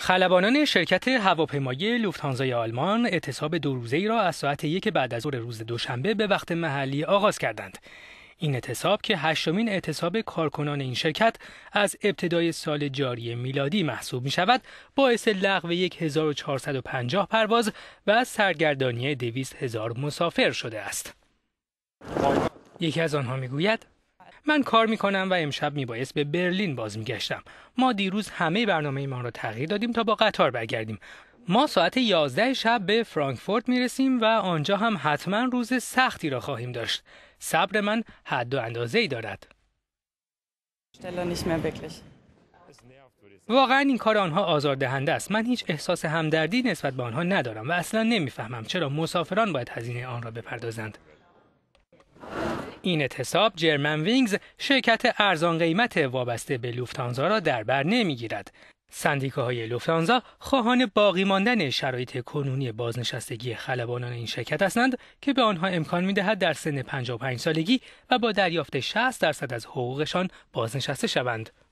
خلبانان شرکت هواپیمایی لوفتانزای آلمان اعتصاب دو روزه ای را از ساعت یک بعد از ظهر روز دوشنبه به وقت محلی آغاز کردند. این اعتصاب که هشتمین اعتصاب کارکنان این شرکت از ابتدای سال جاری میلادی محسوب می شود باعث لغو 1450 پرواز و سرگردانی 200 هزار مسافر شده است. یکی از آنها میگوید من کار میکنم و امشب میبایست به برلین باز میگشتم ما دیروز همه برنامه ایمان را تغییر دادیم تا با قطار برگردیم ما ساعت 11 شب به فرانکفورت میرسیم و آنجا هم حتما روز سختی را خواهیم داشت صبر من حد و اندازه ای دارد واقعا این کار آنها آزاردهنده است من هیچ احساس همدردی نسبت به آنها ندارم و اصلا نمیفهمم چرا مسافران باید هزینه آن را بپردازند این اتصاب جرمن وینگز شرکت ارزان قیمت وابسته به لوفتانزا را در بر نمیگیرد سندیکاهای لوفتانزا خواهان باقی ماندن شرایط کنونی بازنشستگی خلبانان این شرکت هستند که به آنها امکان میدهد در سن 55 سالگی و با دریافت 60 درصد از حقوقشان بازنشسته شوند.